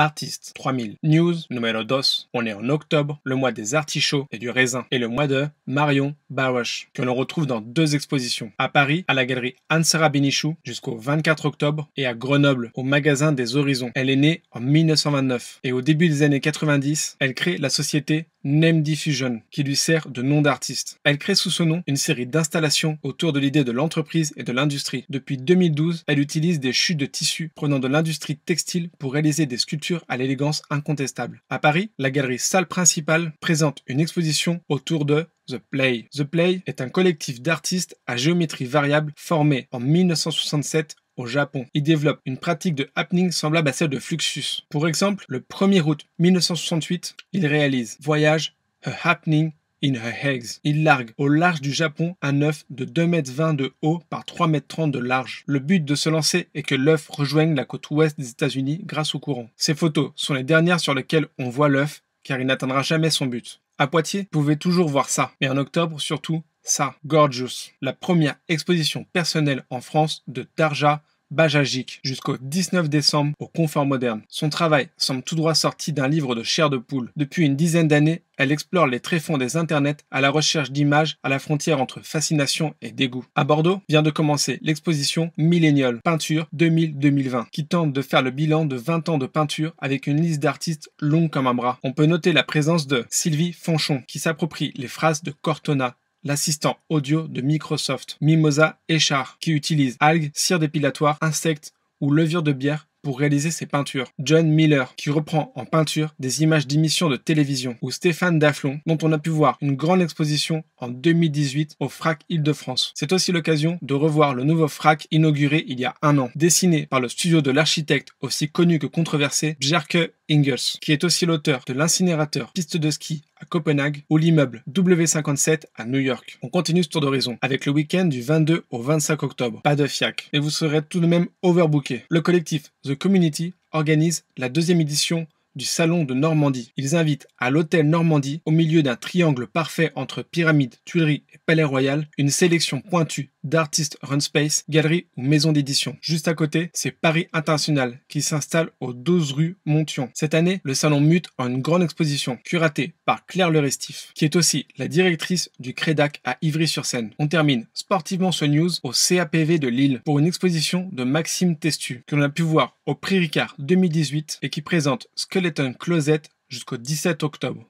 Artistes, 3000. News numéro 2. On est en octobre, le mois des artichauts et du raisin, et le mois de Marion Baroche, que l'on retrouve dans deux expositions. À Paris, à la galerie Ansara Benichou jusqu'au 24 octobre, et à Grenoble, au magasin des Horizons. Elle est née en 1929, et au début des années 90, elle crée la société Name Diffusion, qui lui sert de nom d'artiste. Elle crée sous ce nom une série d'installations autour de l'idée de l'entreprise et de l'industrie. Depuis 2012, elle utilise des chutes de tissus prenant de l'industrie textile pour réaliser des sculptures à l'élégance incontestable. À Paris, la galerie Salle Principale présente une exposition autour de The Play. The Play est un collectif d'artistes à géométrie variable formé en 1967 au Japon. Il développe une pratique de happening semblable à celle de Fluxus. Pour exemple, le 1er août 1968, il réalise Voyage, a happening in a eggs. Il largue au large du Japon un œuf de 2,20 m de haut par 3 m de large. Le but de ce lancer est que l'œuf rejoigne la côte ouest des États-Unis grâce au courant. Ces photos sont les dernières sur lesquelles on voit l'œuf car il n'atteindra jamais son but. À Poitiers, vous pouvez toujours voir ça. mais en octobre, surtout, sa Gorgeous, la première exposition personnelle en France de Darja Bajagic jusqu'au 19 décembre au Confort Moderne. Son travail semble tout droit sorti d'un livre de chair de poule. Depuis une dizaine d'années, elle explore les tréfonds des internets à la recherche d'images à la frontière entre fascination et dégoût. À Bordeaux vient de commencer l'exposition Millenial Peinture 2000-2020 qui tente de faire le bilan de 20 ans de peinture avec une liste d'artistes longue comme un bras. On peut noter la présence de Sylvie Fanchon qui s'approprie les phrases de Cortona l'assistant audio de Microsoft, Mimosa Echar, qui utilise algues, cire dépilatoire, insectes ou levure de bière pour réaliser ses peintures. John Miller, qui reprend en peinture des images d'émissions de télévision, ou Stéphane Daflon, dont on a pu voir une grande exposition en 2018 au FRAC Île-de-France. C'est aussi l'occasion de revoir le nouveau FRAC inauguré il y a un an. Dessiné par le studio de l'architecte aussi connu que controversé, Bjerke Ingels, qui est aussi l'auteur de l'incinérateur piste de ski à Copenhague ou l'immeuble W57 à New York. On continue ce tour d'horizon avec le week-end du 22 au 25 octobre. Pas de fiac, Et vous serez tout de même overbooké. Le collectif The Community organise la deuxième édition du Salon de Normandie. Ils invitent à l'Hôtel Normandie, au milieu d'un triangle parfait entre pyramide, Tuileries et Palais Royal, une sélection pointue d'artistes run space, galeries ou maisons d'édition. Juste à côté, c'est Paris International qui s'installe aux 12 rues Montion. Cette année, le salon mute en une grande exposition curatée par Claire Le Restif, qui est aussi la directrice du Crédac à Ivry-sur-Seine. On termine sportivement ce news au CAPV de Lille pour une exposition de Maxime Testu que l'on a pu voir au Prix Ricard 2018 et qui présente que est un Closet jusqu'au 17 octobre.